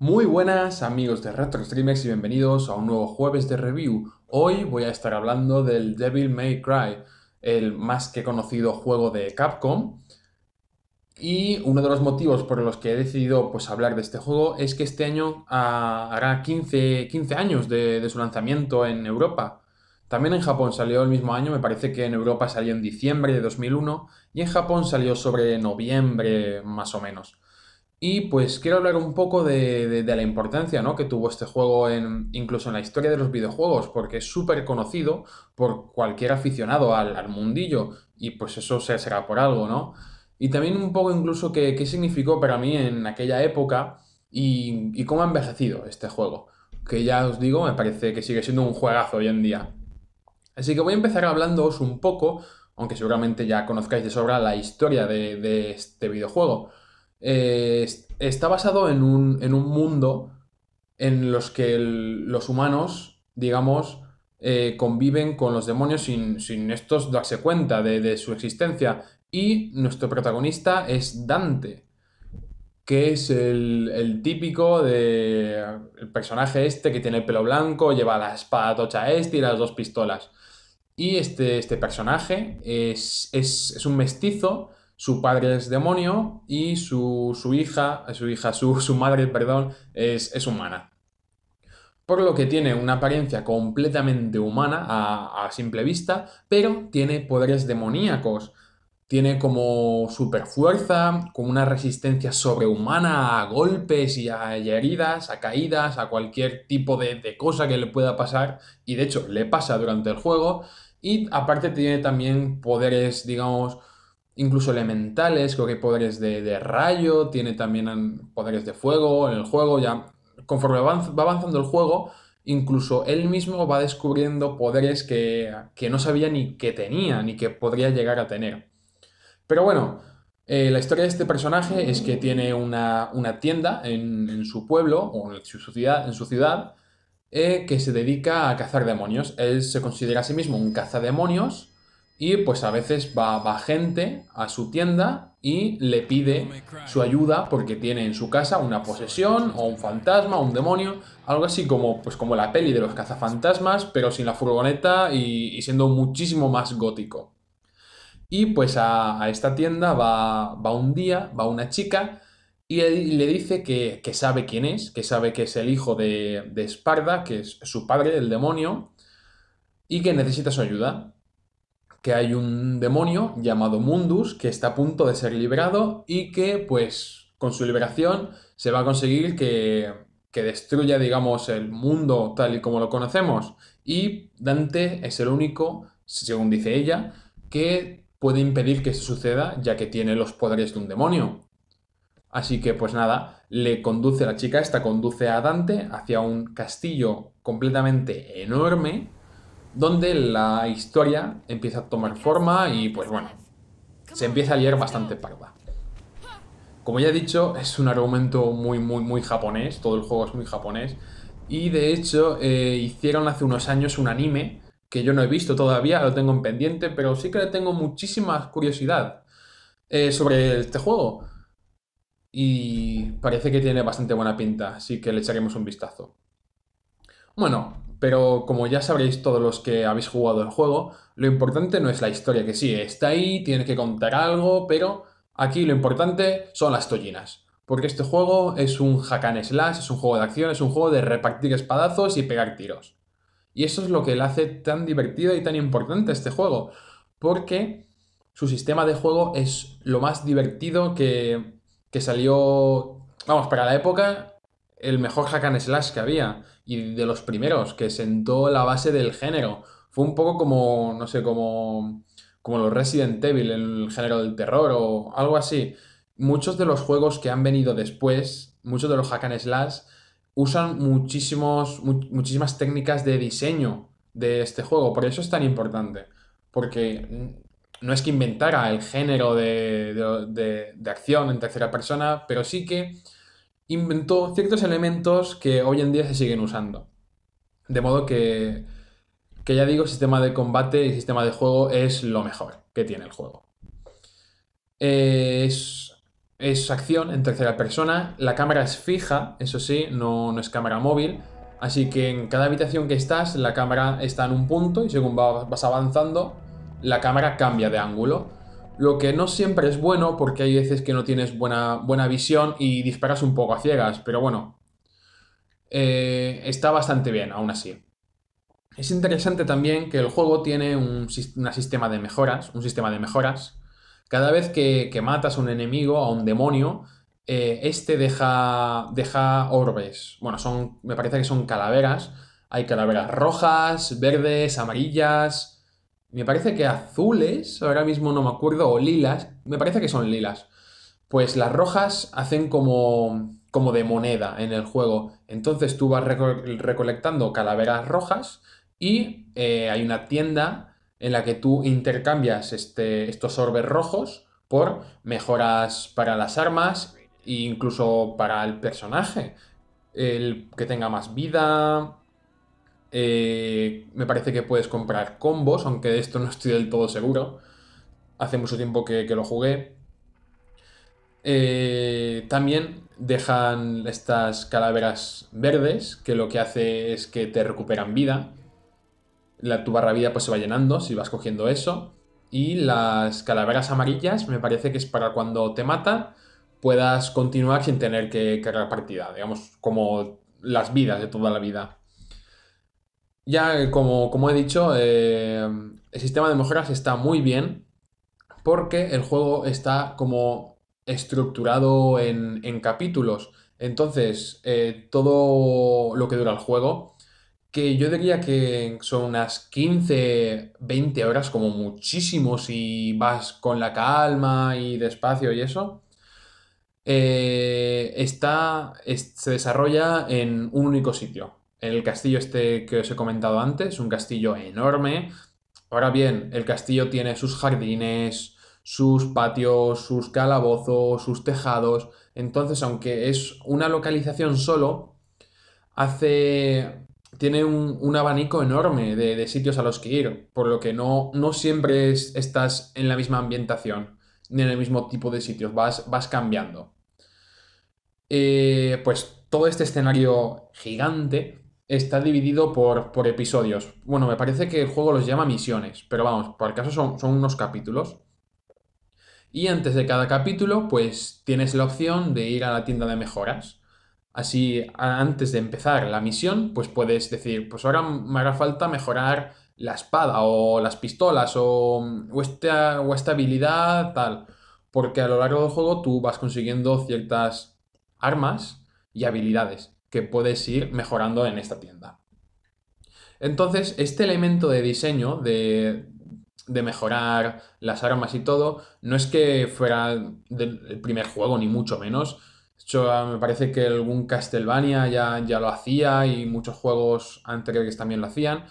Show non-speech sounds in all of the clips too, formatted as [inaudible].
Muy buenas amigos de Retro y bienvenidos a un nuevo jueves de review. Hoy voy a estar hablando del Devil May Cry, el más que conocido juego de Capcom. Y uno de los motivos por los que he decidido pues, hablar de este juego es que este año ah, hará 15, años de, su lanzamiento en Europa. También en Japón salió el mismo año, me parece que en Europa salió en diciembre de 2001 y en Japón salió sobre noviembre más o menos. Y pues quiero hablar un poco de, la importancia ¿no? que tuvo este juego en, incluso en la historia de los videojuegos, porque es súper conocido por cualquier aficionado al, mundillo, y pues eso será por algo, ¿no? Y también un poco incluso qué, significó para mí en aquella época y, cómo ha envejecido este juego, que ya os digo, me parece que sigue siendo un juegazo hoy en día. Así que voy a empezar hablándoos un poco, aunque seguramente ya conozcáis de sobra la historia de, de este videojuego. Eh, está basado en un, mundo en los que los humanos, digamos, eh, conviven con los demonios sin, estos darse cuenta de, su existencia. Y nuestro protagonista es Dante, que es el, típico de, el personaje este que tiene el pelo blanco, lleva la espada tocha este y las dos pistolas. Y este, este personaje es, es un mestizo su padre es demonio y su, hija, su hija, su, su madre, perdón, es, humana. Por lo que tiene una apariencia completamente humana a, simple vista, pero tiene poderes demoníacos. Tiene como super fuerza, como una resistencia sobrehumana a golpes y a, heridas, a caídas, a cualquier tipo de, de cosa que le pueda pasar. Y de hecho, le pasa durante el juego. Y aparte tiene también poderes, digamos, incluso elementales, creo que hay poderes de, rayo, tiene también poderes de fuego en el juego, ya conforme va avanzando el juego, incluso él mismo va descubriendo poderes que, no sabía ni que tenía, ni que podría llegar a tener. Pero bueno, eh, la historia de este personaje es que tiene una, tienda en, su pueblo, o en su ciudad, en su ciudad eh, que se dedica a cazar demonios. Él se considera a sí mismo un cazademonios, y pues a veces va, gente a su tienda y le pide su ayuda porque tiene en su casa una posesión o un fantasma o un demonio, algo así como, pues como la peli de los cazafantasmas, pero sin la furgoneta y, siendo muchísimo más gótico. Y pues a, esta tienda va, va, un día, va una chica y le, le dice que, sabe quién es, que sabe que es el hijo de, de Sparda, que es su padre, el demonio, y que necesita su ayuda que hay un demonio llamado Mundus que está a punto de ser liberado y que pues con su liberación se va a conseguir que, que destruya digamos el mundo tal y como lo conocemos y Dante es el único, según dice ella, que puede impedir que eso suceda ya que tiene los poderes de un demonio. Así que pues nada, le conduce la chica esta, conduce a Dante hacia un castillo completamente enorme donde la historia empieza a tomar forma y pues bueno, se empieza a leer bastante parda. Como ya he dicho, es un argumento muy, muy, muy japonés, todo el juego es muy japonés, y de hecho eh, hicieron hace unos años un anime que yo no he visto todavía, lo tengo en pendiente, pero sí que le tengo muchísima curiosidad eh, sobre este juego. Y parece que tiene bastante buena pinta, así que le echaremos un vistazo. Bueno, pero como ya sabréis todos los que habéis jugado el juego, lo importante no es la historia, que sí, está ahí, tiene que contar algo, pero aquí lo importante son las tollinas. Porque este juego es un hack and slash, es un juego de acción, es un juego de repartir espadazos y pegar tiros. Y eso es lo que le hace tan divertido y tan importante a este juego. Porque su sistema de juego es lo más divertido que, que salió, vamos, para la época el mejor hack and slash que había y de los primeros que sentó la base del género. Fue un poco como, no sé, como, como los Resident Evil, el género del terror o algo así. Muchos de los juegos que han venido después, muchos de los hack and slash, usan muchísimos, muchísimas técnicas de diseño de este juego. Por eso es tan importante. Porque no es que inventara el género de acción en tercera persona, pero sí que inventó ciertos elementos que hoy en día se siguen usando. De modo que, que ya digo, sistema de combate y sistema de juego es lo mejor que tiene el juego. Es, acción en tercera persona, la cámara es fija, eso sí, no, no es cámara móvil, así que en cada habitación que estás, la cámara está en un punto y según vas avanzando, la cámara cambia de ángulo lo que no siempre es bueno porque hay veces que no tienes buena, buena visión y disparas un poco a ciegas, pero bueno, eh, está bastante bien aún así. Es interesante también que el juego tiene un, sistema de mejoras, un sistema de mejoras. Cada vez que, matas a un enemigo, a un demonio, eh, este deja, deja orbes. Bueno, son, me parece que son calaveras. Hay calaveras rojas, verdes, amarillas, me parece que azules, ahora mismo no me acuerdo, o lilas, me parece que son lilas. Pues las rojas hacen como, como de moneda en el juego. Entonces tú vas recolectando calaveras rojas y eh, hay una tienda en la que tú intercambias este, estos orbes rojos por mejoras para las armas e incluso para el personaje. El que tenga más vida, eh, me parece que puedes comprar combos, aunque de esto no estoy del todo seguro. Hace mucho tiempo que, lo jugué. Eh, también dejan estas calaveras verdes, que lo que hace es que te recuperan vida. La, tu barra vida pues se va llenando si vas cogiendo eso. Y las calaveras amarillas me parece que es para cuando te mata puedas continuar sin tener que cargar partida, digamos, como las vidas de toda la vida. Ya, eh, como, he dicho, eh, el sistema de mejoras está muy bien porque el juego está como estructurado en, capítulos. Entonces, eh, todo lo que dura el juego, que yo diría que son unas 15, 20 horas como muchísimo si vas con la calma y despacio y eso, está, se desarrolla en un único sitio el castillo este que os he comentado antes, un castillo enorme. Ahora bien, el castillo tiene sus jardines, sus patios, sus calabozos, sus tejados. Entonces, aunque es una localización solo, hace. tiene un, abanico enorme de, sitios a los que ir, por lo que no, no siempre estás en la misma ambientación, ni en el mismo tipo de sitios, vas, vas cambiando. Eh, pues todo este escenario gigante está dividido por, episodios. Bueno, me parece que el juego los llama misiones, pero vamos, por el caso son, son unos capítulos. Y antes de cada capítulo, pues tienes la opción de ir a la tienda de mejoras. Así, antes de empezar la misión, pues puedes decir, pues ahora me hará falta mejorar la espada o las pistolas mm, o, esta, o esta habilidad tal. Porque a lo largo del juego tú vas consiguiendo ciertas armas y habilidades que puedes ir mejorando en esta tienda. Entonces, este elemento de diseño, de, mejorar las armas y todo, no es que fuera del primer juego, ni mucho menos. hecho, ah, me parece que algún Castlevania ya, ya lo hacía y muchos juegos anteriores también lo hacían.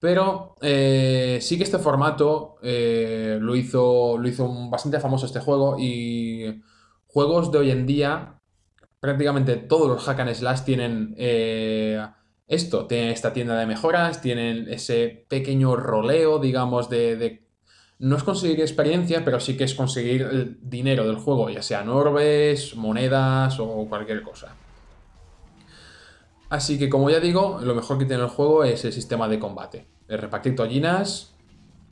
Pero eh, sí que este formato eh, lo, hizo, lo hizo bastante famoso este juego y juegos de hoy en día prácticamente todos los hack and slash tienen eh, esto, tienen esta tienda de mejoras, tienen ese pequeño roleo, digamos, de, No es conseguir experiencia, pero sí que es conseguir el dinero del juego, ya sea norbes, monedas o cualquier cosa. Así que, como ya digo, lo mejor que tiene el juego es el sistema de combate. El repartir tollinas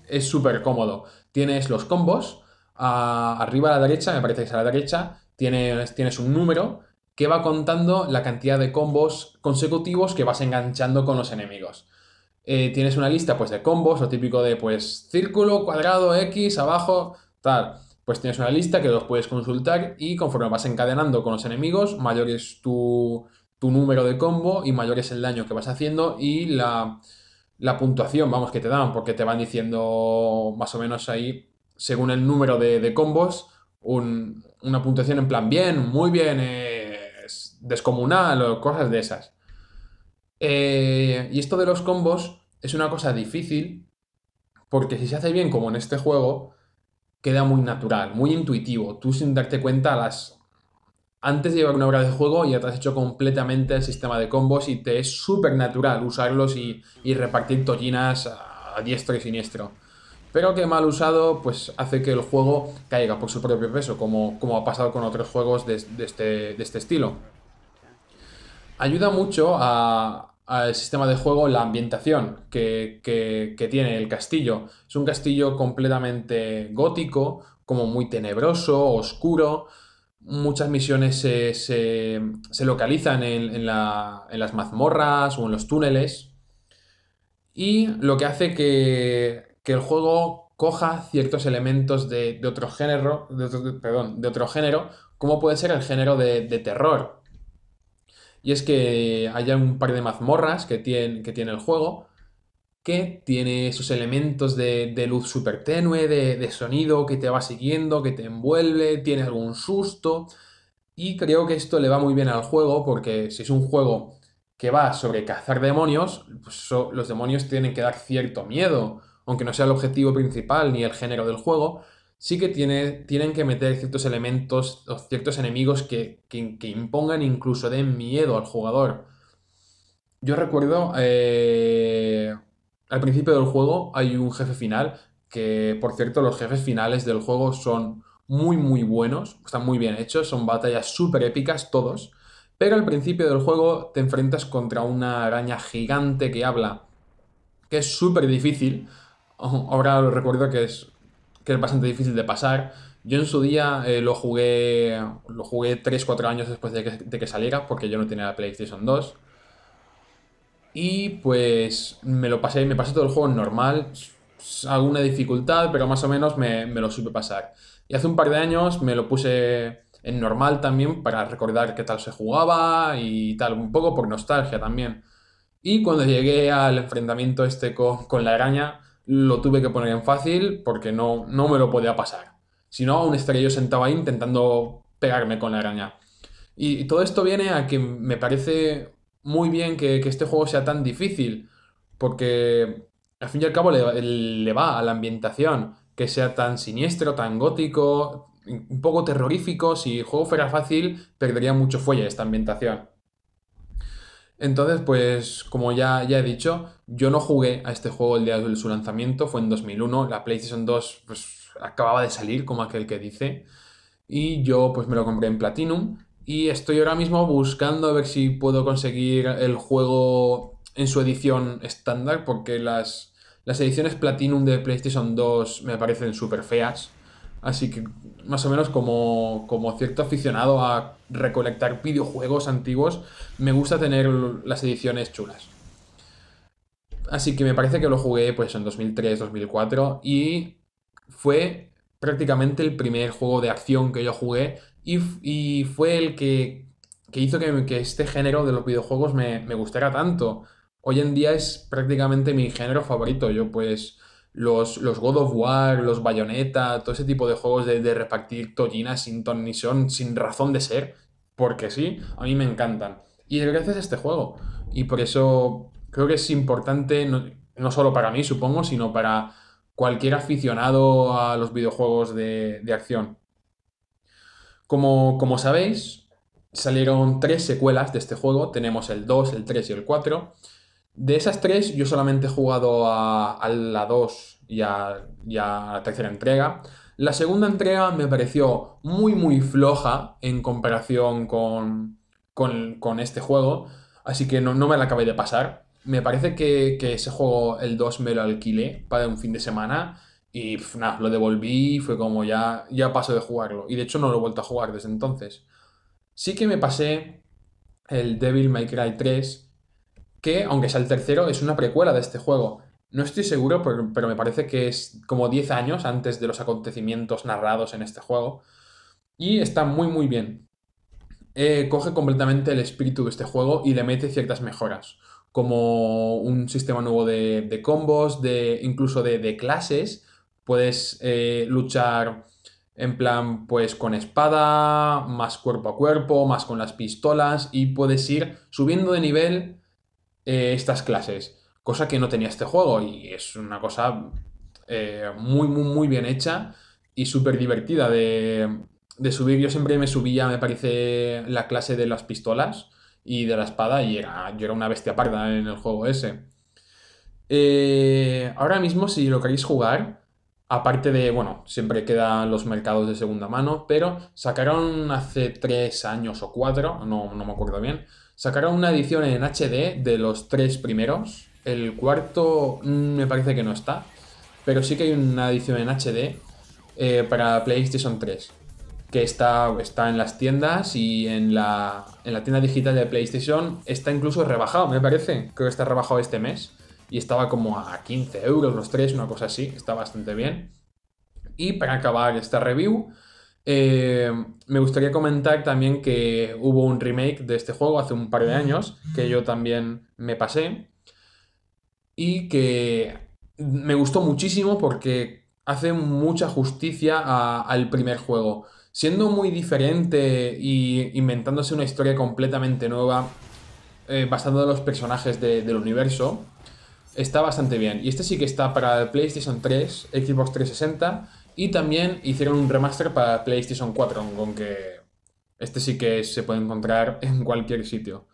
es súper cómodo. Tienes los combos, arriba a la derecha, me parece que es a la derecha, tienes, un número que va contando la cantidad de combos consecutivos que vas enganchando con los enemigos. Eh, tienes una lista pues, de combos, lo típico de pues círculo, cuadrado, X, abajo, tal. Pues tienes una lista que los puedes consultar y conforme vas encadenando con los enemigos, mayor es tu, número de combo y mayor es el daño que vas haciendo y la, puntuación, vamos, que te dan, porque te van diciendo más o menos ahí, según el número de, combos, una puntuación en plan bien, muy bien, eh, descomunal o cosas de esas. Eh, y esto de los combos es una cosa difícil porque si se hace bien como en este juego, queda muy natural, muy intuitivo. Tú sin darte cuenta las... Antes de llevar una hora de juego ya te has hecho completamente el sistema de combos y te es súper natural usarlos y, repartir tollinas a, diestro y siniestro pero que mal usado pues hace que el juego caiga por su propio peso, como, como ha pasado con otros juegos de, este, de este, estilo ayuda mucho al sistema de juego la ambientación que, tiene el castillo. Es un castillo completamente gótico, como muy tenebroso, oscuro. Muchas misiones se, localizan en, las mazmorras o en los túneles. Y lo que hace que, el juego coja ciertos elementos de, otro género, de perdón, de otro género, como puede ser el género de, de terror, y es que haya un par de mazmorras que tiene, que tiene el juego, que tiene esos elementos de, luz súper tenue, de, sonido que te va siguiendo, que te envuelve, tiene algún susto. Y creo que esto le va muy bien al juego, porque si es un juego que va sobre cazar demonios, pues los demonios tienen que dar cierto miedo, aunque no sea el objetivo principal ni el género del juego, sí que tiene, tienen que meter ciertos elementos o ciertos enemigos que, impongan, incluso de miedo al jugador. Yo recuerdo, eh, al principio del juego hay un jefe final, que por cierto los jefes finales del juego son muy muy buenos, están muy bien hechos, son batallas súper épicas todos, pero al principio del juego te enfrentas contra una araña gigante que habla, que es súper difícil, ahora lo recuerdo que es que es bastante difícil de pasar. Yo en su día eh, lo jugué lo jugué 3-4 años después de que, saliera, porque yo no tenía la PlayStation 2. Y pues me lo pasé, me pasé todo el juego en normal, alguna dificultad, pero más o menos me, lo supe pasar. Y hace un par de años me lo puse en normal también para recordar qué tal se jugaba y tal, un poco por nostalgia también. Y cuando llegué al enfrentamiento este con la araña, lo tuve que poner en fácil porque no, no me lo podía pasar. Si no, aún estaría yo sentado ahí intentando pegarme con la araña. Y, todo esto viene a que me parece muy bien que, este juego sea tan difícil, porque al fin y al cabo le, le va a la ambientación, que sea tan siniestro, tan gótico, un poco terrorífico. Si el juego fuera fácil, perdería mucho fuelle esta ambientación. Entonces, pues como ya, ya he dicho, yo no jugué a este juego el día de su lanzamiento, fue en 2001, la PlayStation 2 pues, acababa de salir, como aquel que dice, y yo pues me lo compré en Platinum y estoy ahora mismo buscando a ver si puedo conseguir el juego en su edición estándar, porque las, las ediciones Platinum de PlayStation 2 me parecen súper feas. Así que más o menos como, cierto aficionado a recolectar videojuegos antiguos, me gusta tener las ediciones chulas. Así que me parece que lo jugué pues en 2003, 2004 y fue prácticamente el primer juego de acción que yo jugué y, fue el que, hizo que, este género de los videojuegos me, me gustara tanto. Hoy en día es prácticamente mi género favorito. Yo pues los, God of War, los Bayonetta, todo ese tipo de juegos de, repartir tollinas sin ton ni son, sin razón de ser, porque sí, a mí me encantan. Y gracias a este juego. Y por eso creo que es importante, no, solo para mí, supongo, sino para cualquier aficionado a los videojuegos de, acción. como sabéis, salieron tres secuelas de este juego. Tenemos el 2, el 3 y el 4. De esas tres, yo solamente he jugado a, la 2 y a, la tercera entrega. La segunda entrega me pareció muy, muy floja en comparación con, con, este juego, así que no, me la acabé de pasar. Me parece que, que, ese juego, el 2, me lo alquilé para un fin de semana y lo devolví fue como ya, ya paso de jugarlo. Y de hecho no lo he vuelto a jugar desde entonces. Sí que me pasé el Devil May Cry 3 que, aunque sea el tercero, es una precuela de este juego. No estoy seguro, pero, me parece que es como 10 años antes de los acontecimientos narrados en este juego. Y está muy, muy bien. Eh, coge completamente el espíritu de este juego y le mete ciertas mejoras, como un sistema nuevo de, combos, de, incluso de, clases. Puedes eh, luchar en plan, pues con espada, más cuerpo a cuerpo, más con las pistolas y puedes ir subiendo de nivel eh, estas clases, cosa que no tenía este juego y es una cosa eh, muy, muy, muy bien hecha y súper divertida de, subir. Yo siempre me subía, me parece, la clase de las pistolas y de la espada y era, yo era una bestia parda en el juego ese. Eh, ahora mismo, si lo queréis jugar, aparte de, bueno, siempre quedan los mercados de segunda mano, pero sacaron hace tres años o cuatro, no, no me acuerdo bien, Sacaron una edición en HD de los tres primeros. El cuarto mm, me parece que no está, pero sí que hay una edición en HD eh, para PlayStation 3, que está, está en las tiendas y en la, en la tienda digital de PlayStation está incluso rebajado, me parece. Creo que está rebajado este mes y estaba como a 15 euros los tres, una cosa así, está bastante bien. Y para acabar esta review, eh, me gustaría comentar también que hubo un remake de este juego hace un par de años, que yo también me pasé, y que me gustó muchísimo porque hace mucha justicia al primer juego. Siendo muy diferente e inventándose una historia completamente nueva, eh, basando en los personajes del universo, está bastante bien. Y este sí que está para PlayStation 3, Xbox 360 y también hicieron un remaster para PlayStation 4, con que este sí que se puede encontrar [laughs] en cualquier sitio.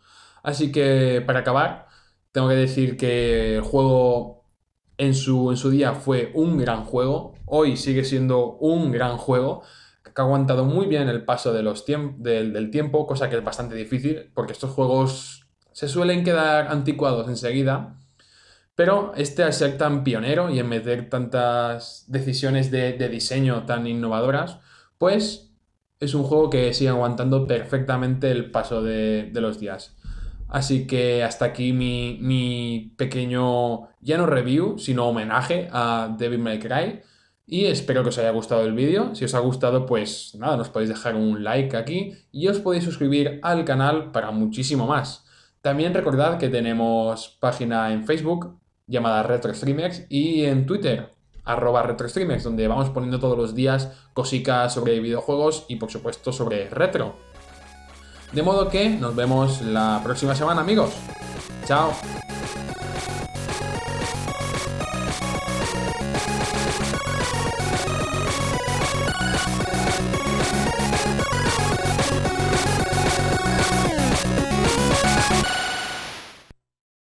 Así que para acabar, tengo que decir que el juego en su, en su día fue un gran juego, hoy sigue siendo un gran juego, que ha aguantado muy bien el paso de los del, del tiempo, cosa que es bastante difícil, porque estos juegos se suelen quedar anticuados enseguida pero este al ser tan pionero y en meter tantas decisiones de, diseño tan innovadoras, pues es un juego que sigue aguantando perfectamente el paso de, los días. Así que hasta aquí mi, mi, pequeño, ya no review, sino homenaje a David May Y espero que os haya gustado el vídeo. Si os ha gustado, pues nada, nos podéis dejar un like aquí y os podéis suscribir al canal para muchísimo más. También recordad que tenemos página en Facebook, llamada RetroStreamers y en Twitter, arroba RetroStreamers, donde vamos poniendo todos los días cositas sobre videojuegos y por supuesto sobre retro. De modo que nos vemos la próxima semana amigos. Chao.